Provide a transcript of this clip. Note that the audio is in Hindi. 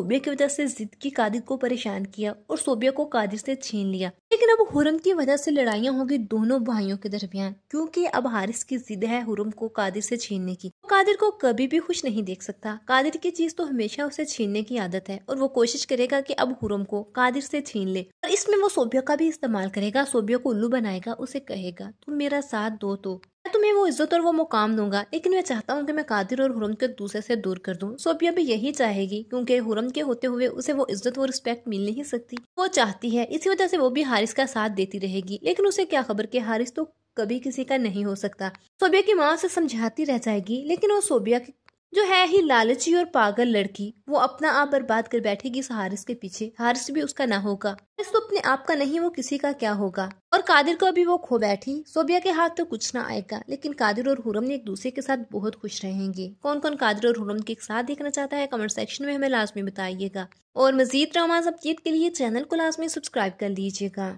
सोबिया की वजह से जिद की कादिर को परेशान किया और सोबिया को कादिर से छीन लिया लेकिन अब हुरम की वजह से लड़ाइयाँ होगी दोनों भाइयों के दरमियान क्योंकि अब हारिस की जिद है हुरम को कादिर से छीनने की तो कादिर को कभी भी खुश नहीं देख सकता कादिर की चीज तो हमेशा उसे छीनने की आदत है और वो कोशिश करेगा कि अब हुरम को कादिर से छीन ले और इसमें वो सोबिया का भी इस्तेमाल करेगा सोबिया को उल्लू बनाएगा उसे कहेगा तुम मेरा साथ दो तो तुम्हें वो इज्जत और वो मुकाम दूंगा लेकिन मैं चाहता हूँ कि मैं कादिर और हुरम को दूसरे से दूर कर दूँ सोबिया भी यही चाहेगी क्योंकि हुरम के होते हुए उसे वो इज्जत और रिस्पेक्ट मिल नहीं सकती वो चाहती है इसी वजह से वो भी हारिस का साथ देती रहेगी लेकिन उसे क्या खबर की हारिस तो कभी किसी का नहीं हो सकता सोबिया की माँ से समझाती रह जाएगी लेकिन वो सोबिया की जो है ही लालची और पागल लड़की वो अपना आप बर्बाद कर बैठेगी इस हारिस के पीछे हारिस भी उसका ना होगा इस तो अपने आप का नहीं वो किसी का क्या होगा कादिर को अभी वो खो बैठी सोबिया के हाथ तो कुछ ना आएगा लेकिन कादिर और हुरम ने एक दूसरे के साथ बहुत खुश रहेंगे कौन कौन कादिर और हुरम के साथ देखना चाहता है कमेंट सेक्शन में हमें लाजमी बताइएगा और मजीद ड्रामाज अपडेट के लिए चैनल को लाजमी सब्सक्राइब कर लीजिएगा